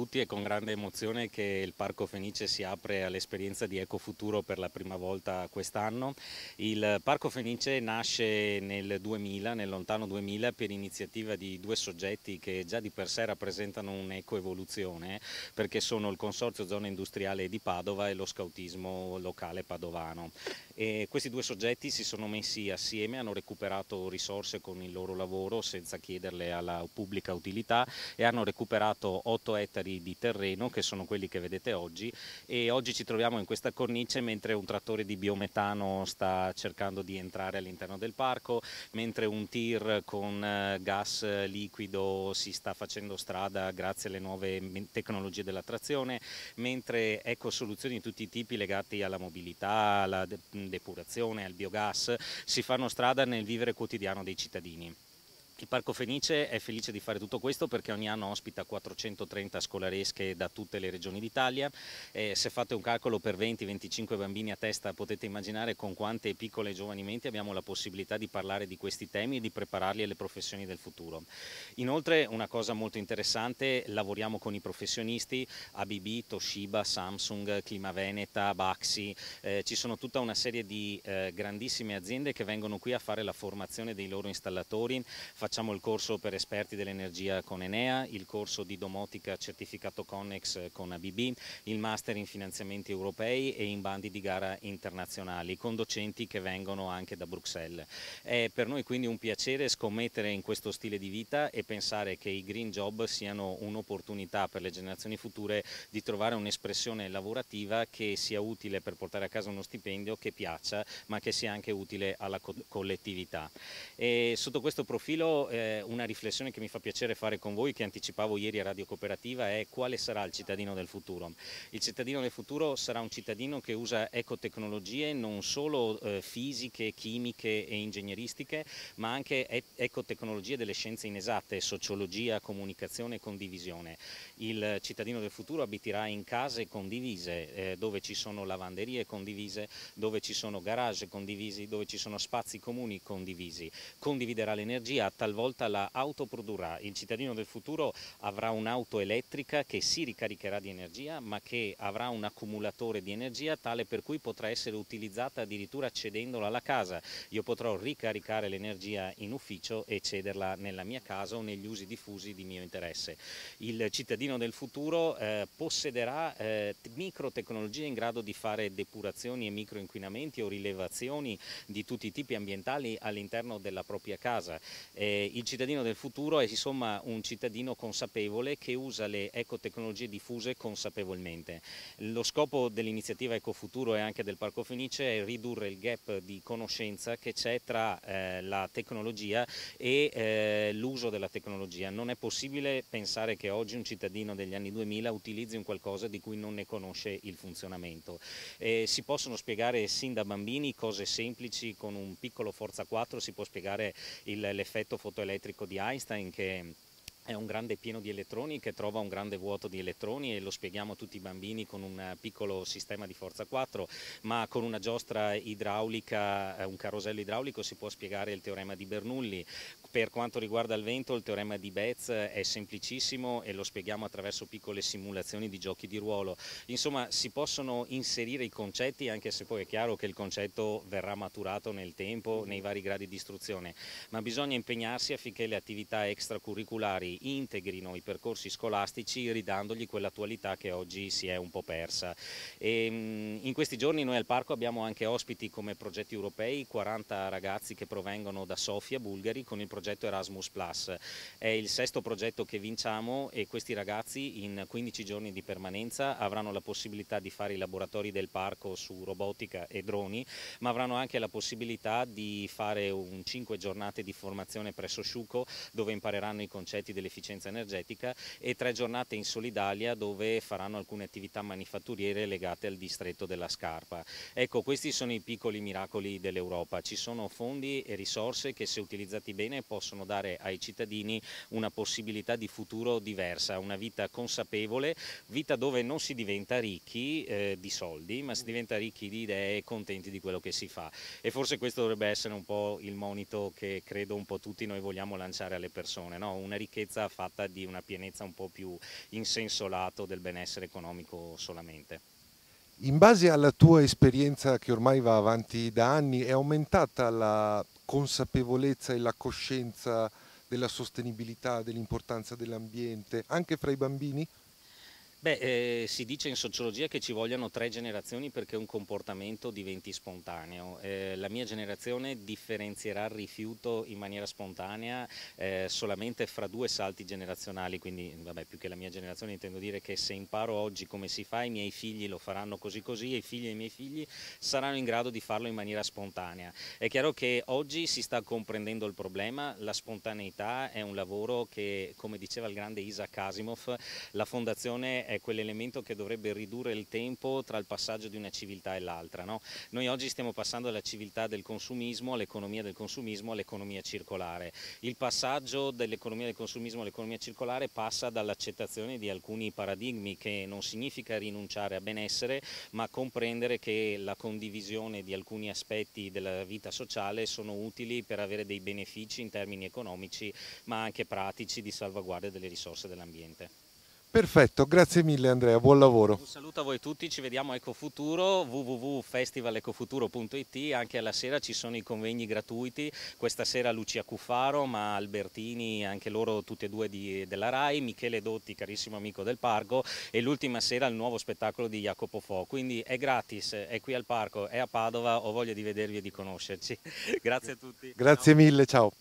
tutti, è con grande emozione che il Parco Fenice si apre all'esperienza di Ecofuturo per la prima volta quest'anno. Il Parco Fenice nasce nel 2000, nel lontano 2000, per iniziativa di due soggetti che già di per sé rappresentano un'ecoevoluzione, perché sono il Consorzio Zona Industriale di Padova e lo Scautismo Locale Padovano. E questi due soggetti si sono messi assieme, hanno recuperato risorse con il loro lavoro senza chiederle alla pubblica utilità e hanno recuperato 8 ettari di, di, terreno che sono quelli che vedete oggi e oggi ci troviamo in questa cornice mentre un trattore di biometano sta cercando di entrare all'interno del parco, mentre un tir con eh, gas eh, liquido si sta facendo strada grazie alle nuove tecnologie della trazione, mentre ecosoluzioni di tutti i tipi legati alla mobilità, alla depurazione, al biogas si fanno strada nel vivere quotidiano dei cittadini. Il Parco Fenice è felice di fare tutto questo perché ogni anno ospita 430 scolaresche da tutte le regioni d'Italia. Eh, se fate un calcolo per 20-25 bambini a testa potete immaginare con quante piccole e giovani menti abbiamo la possibilità di parlare di questi temi e di prepararli alle professioni del futuro. Inoltre una cosa molto interessante, lavoriamo con i professionisti ABB, Toshiba, Samsung, Clima Veneta, Baxi, eh, ci sono tutta una serie di eh, grandissime aziende che vengono qui a fare la formazione dei loro installatori, Facciamo il corso per esperti dell'energia con Enea, il corso di domotica certificato Connex con ABB, il master in finanziamenti europei e in bandi di gara internazionali con docenti che vengono anche da Bruxelles. È per noi quindi un piacere scommettere in questo stile di vita e pensare che i green job siano un'opportunità per le generazioni future di trovare un'espressione lavorativa che sia utile per portare a casa uno stipendio che piaccia ma che sia anche utile alla collettività. E sotto questo profilo eh, una riflessione che mi fa piacere fare con voi, che anticipavo ieri a Radio Cooperativa, è quale sarà il cittadino del futuro. Il cittadino del futuro sarà un cittadino che usa ecotecnologie non solo eh, fisiche, chimiche e ingegneristiche, ma anche e ecotecnologie delle scienze inesatte, sociologia, comunicazione e condivisione. Il cittadino del futuro abiterà in case condivise, eh, dove ci sono lavanderie condivise, dove ci sono garage condivisi, dove ci sono spazi comuni condivisi. Condividerà l'energia, talvolta talvolta la autoprodurrà. Il cittadino del futuro avrà un'auto elettrica che si ricaricherà di energia ma che avrà un accumulatore di energia tale per cui potrà essere utilizzata addirittura cedendola alla casa. Io potrò ricaricare l'energia in ufficio e cederla nella mia casa o negli usi diffusi di mio interesse. Il cittadino del futuro eh, possederà eh, microtecnologie in grado di fare depurazioni e microinquinamenti o rilevazioni di tutti i tipi ambientali all'interno della propria casa. Eh, eh, il cittadino del futuro è si un cittadino consapevole che usa le ecotecnologie diffuse consapevolmente. Lo scopo dell'iniziativa Ecofuturo e anche del Parco Fenice è ridurre il gap di conoscenza che c'è tra eh, la tecnologia e eh, l'uso della tecnologia. Non è possibile pensare che oggi un cittadino degli anni 2000 utilizzi un qualcosa di cui non ne conosce il funzionamento. Eh, si possono spiegare sin da bambini cose semplici, con un piccolo Forza 4 si può spiegare l'effetto fotoelettrico di Einstein che è un grande pieno di elettroni che trova un grande vuoto di elettroni e lo spieghiamo a tutti i bambini con un piccolo sistema di forza 4, ma con una giostra idraulica, eh, un carosello idraulico si può spiegare il teorema di Bernoulli. Per quanto riguarda il vento, il teorema di Betz è semplicissimo e lo spieghiamo attraverso piccole simulazioni di giochi di ruolo. Insomma, si possono inserire i concetti, anche se poi è chiaro che il concetto verrà maturato nel tempo, nei vari gradi di istruzione, ma bisogna impegnarsi affinché le attività extracurriculari reintegrino i percorsi scolastici ridandogli quell'attualità che oggi si è un po' persa. E, ehm, in questi giorni noi al parco abbiamo anche ospiti come progetti europei, 40 ragazzi che provengono da Sofia, Bulgari, con il progetto Erasmus Plus. È il sesto progetto che vinciamo e questi ragazzi in 15 giorni di permanenza avranno la possibilità di fare i laboratori del parco su robotica e droni, ma avranno anche la possibilità di fare un 5 giornate di formazione presso Sciuco dove impareranno i concetti del dell'efficienza energetica e tre giornate in Solidalia dove faranno alcune attività manifatturiere legate al distretto della scarpa. Ecco, questi sono i piccoli miracoli dell'Europa. Ci sono fondi e risorse che se utilizzati bene possono dare ai cittadini una possibilità di futuro diversa, una vita consapevole, vita dove non si diventa ricchi eh, di soldi, ma si diventa ricchi di idee e contenti di quello che si fa. E forse questo dovrebbe essere un po' il monito che credo un po' tutti noi vogliamo lanciare alle persone, no? una ricchezza ricchezza fatta di una pienezza un po' più in senso lato del benessere economico solamente. In base alla tua esperienza che ormai va avanti da anni, è aumentata la consapevolezza e la coscienza della sostenibilità, dell'importanza dell'ambiente, anche fra i bambini? Beh, eh, si dice in sociologia che ci vogliano tre generazioni perché un comportamento diventi spontaneo. Eh, la mia generazione differenzierà il rifiuto in maniera spontanea eh, solamente fra due salti generazionali, quindi vabbè, più che la mia generazione intendo dire che se imparo oggi come si fa, i miei figli lo faranno così così e i figli dei miei figli saranno in grado di farlo in maniera spontanea. È chiaro che oggi si sta comprendendo il problema, la spontaneità è un lavoro che, come diceva il grande Isaac Asimov, la fondazione è quell'elemento che dovrebbe ridurre il tempo tra il passaggio di una civiltà e l'altra. No? Noi oggi stiamo passando dalla civiltà del consumismo all'economia del consumismo all'economia circolare. Il passaggio dell'economia del consumismo all'economia circolare passa dall'accettazione di alcuni paradigmi che non significa rinunciare a benessere, ma comprendere che la condivisione di alcuni aspetti della vita sociale sono utili per avere dei benefici in termini economici, ma anche pratici di salvaguardia delle risorse dell'ambiente. Perfetto, grazie mille Andrea, buon lavoro. Un saluto a voi tutti, ci vediamo a Ecofuturo, www.festivalecofuturo.it, anche alla sera ci sono i convegni gratuiti, questa sera Lucia Cuffaro, ma Albertini, anche loro tutti e due di, della RAI, Michele Dotti, carissimo amico del parco, e l'ultima sera il nuovo spettacolo di Jacopo Fo, quindi è gratis, è qui al parco, è a Padova, ho voglia di vedervi e di conoscerci. grazie a tutti. Grazie ciao. mille, ciao.